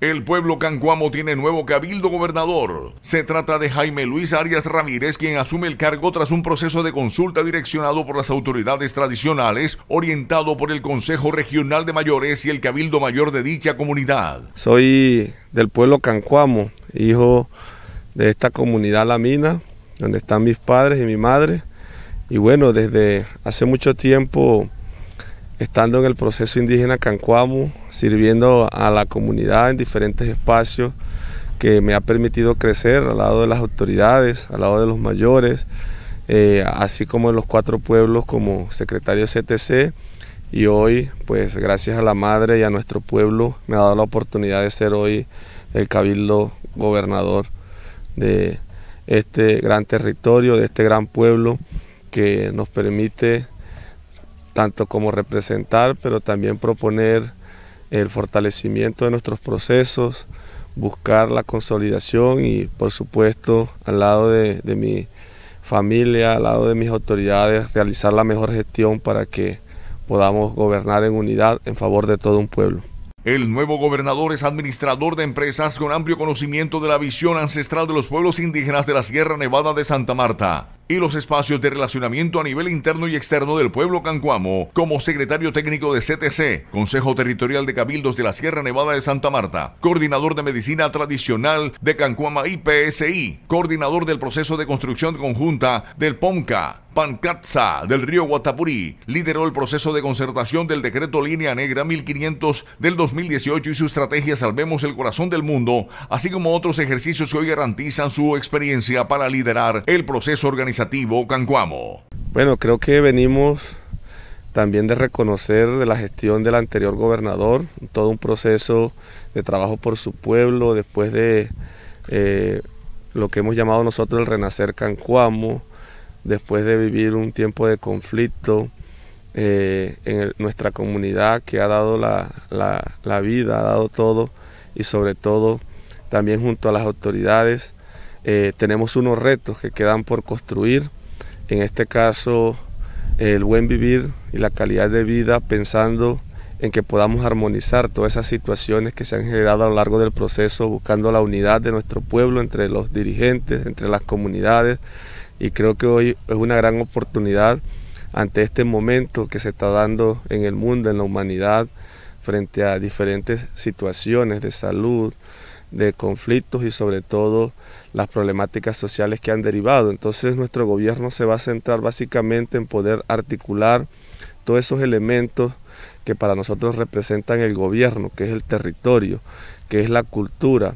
El pueblo cancuamo tiene nuevo cabildo gobernador. Se trata de Jaime Luis Arias Ramírez, quien asume el cargo tras un proceso de consulta direccionado por las autoridades tradicionales, orientado por el Consejo Regional de Mayores y el Cabildo Mayor de dicha comunidad. Soy del pueblo cancuamo, hijo de esta comunidad La Mina, donde están mis padres y mi madre. Y bueno, desde hace mucho tiempo estando en el proceso indígena Cancuamo, sirviendo a la comunidad en diferentes espacios que me ha permitido crecer al lado de las autoridades, al lado de los mayores, eh, así como en los cuatro pueblos como secretario CTC. Y hoy, pues gracias a la madre y a nuestro pueblo, me ha dado la oportunidad de ser hoy el cabildo gobernador de este gran territorio, de este gran pueblo que nos permite tanto como representar, pero también proponer el fortalecimiento de nuestros procesos, buscar la consolidación y por supuesto al lado de, mi familia, al lado de mis autoridades, realizar la mejor gestión para que podamos gobernar en unidad en favor de todo un pueblo. El nuevo gobernador es administrador de empresas con amplio conocimiento de la visión ancestral de los pueblos indígenas de la Sierra Nevada de Santa Marta y los espacios de relacionamiento a nivel interno y externo del pueblo cancuamo como secretario técnico de CTC, Consejo Territorial de Cabildos de la Sierra Nevada de Santa Marta, coordinador de Medicina Tradicional de Cancuama IPSI, coordinador del proceso de construcción conjunta del Ponca Pancatza del río Guatapurí lideró el proceso de concertación del decreto Línea Negra 1500 del 2018 y su estrategia Salvemos el Corazón del Mundo, así como otros ejercicios que hoy garantizan su experiencia para liderar el proceso organizado bueno, creo que venimos también de reconocer de la gestión del anterior gobernador, todo un proceso de trabajo por su pueblo, después de eh, lo que hemos llamado nosotros el renacer Cancuamo, después de vivir un tiempo de conflicto eh, en nuestra comunidad que ha dado la, la vida, ha dado todo y sobre todo también junto a las autoridades eh, tenemos unos retos que quedan por construir, en este caso el buen vivir y la calidad de vida pensando en que podamos armonizar todas esas situaciones que se han generado a lo largo del proceso, buscando la unidad de nuestro pueblo entre los dirigentes, entre las comunidades, y creo que hoy es una gran oportunidad ante este momento que se está dando en el mundo, en la humanidad, frente a diferentes situaciones de salud, de conflictos y sobre todo las problemáticas sociales que han derivado. Entonces nuestro gobierno se va a centrar básicamente en poder articular todos esos elementos que para nosotros representan el gobierno, que es el territorio, que es la cultura,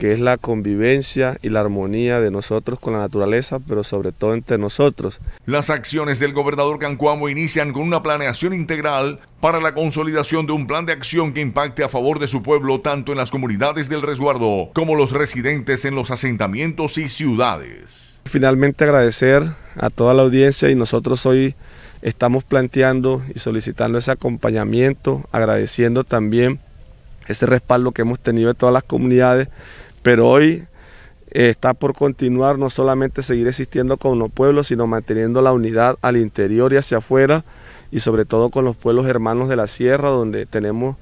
que es la convivencia y la armonía de nosotros con la naturaleza, pero sobre todo entre nosotros. Las acciones del gobernador Cancuamo inician con una planeación integral para la consolidación de un plan de acción que impacte a favor de su pueblo tanto en las comunidades del resguardo como los residentes en los asentamientos y ciudades. Finalmente agradecer a toda la audiencia y nosotros hoy estamos planteando y solicitando ese acompañamiento, agradeciendo también ese respaldo que hemos tenido de todas las comunidades pero hoy eh, está por continuar no solamente seguir existiendo con los pueblos, sino manteniendo la unidad al interior y hacia afuera, y sobre todo con los pueblos hermanos de la sierra, donde tenemos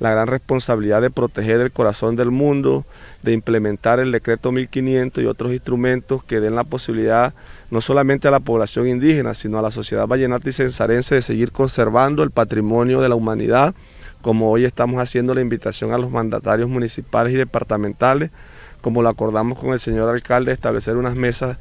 la gran responsabilidad de proteger el corazón del mundo, de implementar el decreto 1500 y otros instrumentos que den la posibilidad no solamente a la población indígena, sino a la sociedad vallenata y censarense de seguir conservando el patrimonio de la humanidad como hoy estamos haciendo la invitación a los mandatarios municipales y departamentales, como lo acordamos con el señor alcalde, establecer unas mesas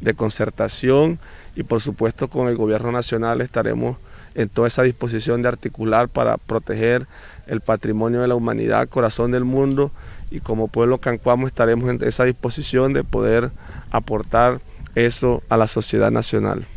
de concertación y por supuesto con el gobierno nacional estaremos en toda esa disposición de articular para proteger el patrimonio de la humanidad, corazón del mundo, y como pueblo cancuamo estaremos en esa disposición de poder aportar eso a la sociedad nacional.